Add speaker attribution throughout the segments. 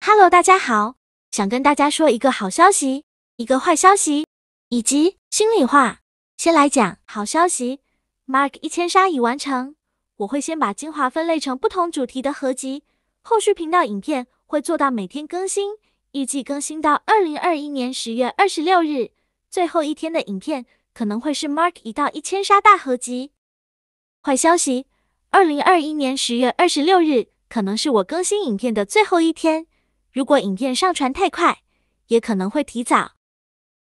Speaker 1: Hello，大家好，想跟大家说一个好消息，一个坏消息，以及心里话。先来讲好消息，Mark 一千杀已完成。我会先把精华分类成不同主题的合集，后续频道影片会做到每天更新，预计更新到二零二一年十月二十六日，最后一天的影片可能会是 Mark 一到一千杀大合集。坏消息，二零二一年十月二十六日可能是我更新影片的最后一天。如果影片上传太快，也可能会提早。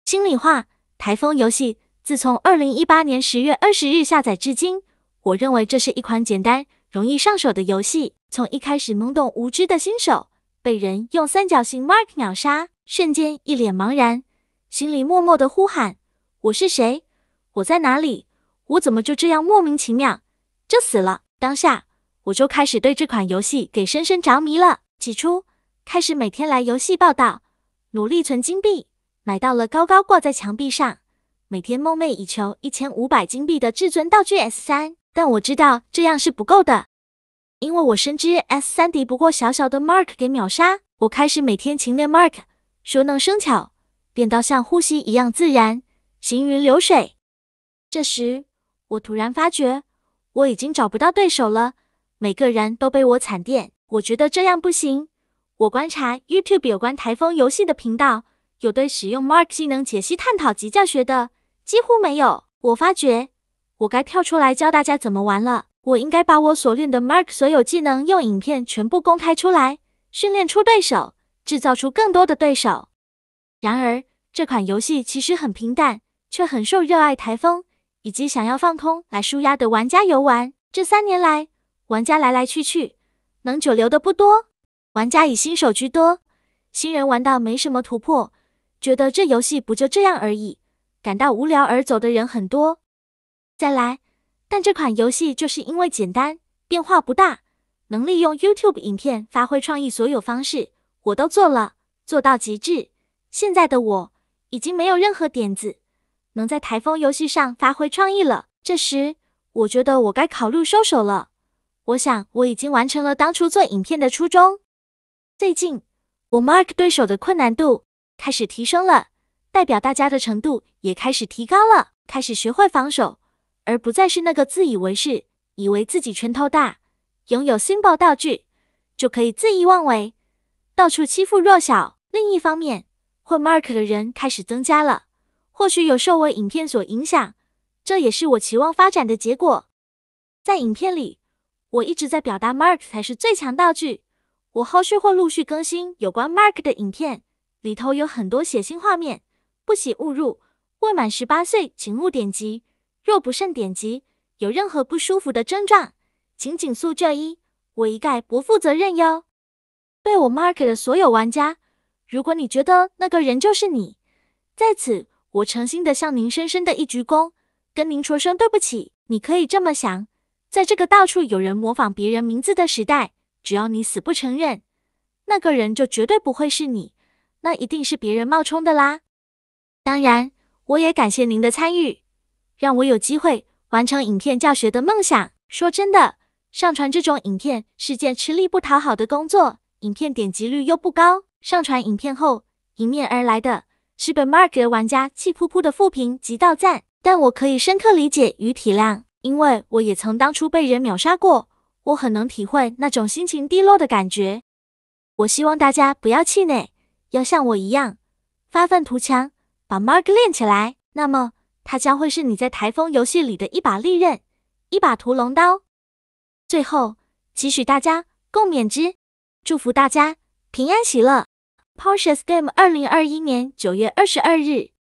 Speaker 1: 心里话，《台风游戏》自从二零一八年十月二十日下载至今，我认为这是一款简单、容易上手的游戏。从一开始懵懂无知的新手，被人用三角形 mark 秒杀，瞬间一脸茫然，心里默默的呼喊：“我是谁？我在哪里？我怎么就这样莫名其妙就死了？”当下，我就开始对这款游戏给深深着迷了。起初。开始每天来游戏报道，努力存金币，买到了高高挂在墙壁上，每天梦寐以求一千五百金币的至尊道具 S 三。但我知道这样是不够的，因为我深知 S 三敌不过小小的 Mark 给秒杀。我开始每天勤练 Mark，熟能生巧，练到像呼吸一样自然，行云流水。这时，我突然发觉我已经找不到对手了，每个人都被我惨电。我觉得这样不行。我观察 YouTube 有关台风游戏的频道，有对使用 Mark 技能解析、探讨及教学的几乎没有。我发觉，我该跳出来教大家怎么玩了。我应该把我所练的 Mark 所有技能用影片全部公开出来，训练出对手，制造出更多的对手。然而，这款游戏其实很平淡，却很受热爱台风以及想要放空来舒压的玩家游玩。这三年来，玩家来来去去，能久留的不多。玩家以新手居多，新人玩到没什么突破，觉得这游戏不就这样而已，感到无聊而走的人很多。再来，但这款游戏就是因为简单，变化不大，能利用 YouTube 影片发挥创意所有方式，我都做了，做到极致。现在的我已经没有任何点子能在台风游戏上发挥创意了。这时，我觉得我该考虑收手了。我想我已经完成了当初做影片的初衷。最近，我 Mark 对手的困难度开始提升了，代表大家的程度也开始提高了，开始学会防守，而不再是那个自以为是，以为自己拳头大，拥有 symbol 道具就可以肆意妄为，到处欺负弱小。另一方面，混 Mark 的人开始增加了，或许有受我影片所影响，这也是我期望发展的结果。在影片里，我一直在表达 Mark 才是最强道具。我后续会陆续更新有关 Mark 的影片，里头有很多血腥画面，不喜勿入。未满十八岁请勿点击，若不慎点击有任何不舒服的症状，请紧速就医，我一概不负责任哟。被我 Mark 的所有玩家，如果你觉得那个人就是你，在此我诚心的向您深深的一鞠躬，跟您说声对不起。你可以这么想，在这个到处有人模仿别人名字的时代。只要你死不承认，那个人就绝对不会是你，那一定是别人冒充的啦。当然，我也感谢您的参与，让我有机会完成影片教学的梦想。说真的，上传这种影片是件吃力不讨好的工作，影片点击率又不高。上传影片后，迎面而来的是被 Mark 的玩家气扑扑的负评及到赞，但我可以深刻理解与体谅，因为我也曾当初被人秒杀过。我很能体会那种心情低落的感觉。我希望大家不要气馁，要像我一样发愤图强，把 Mark 练起来。那么，它将会是你在台风游戏里的一把利刃，一把屠龙刀。最后，祈许大家共勉之，祝福大家平安喜乐。Porsche Game 二零二一年九月二十二日。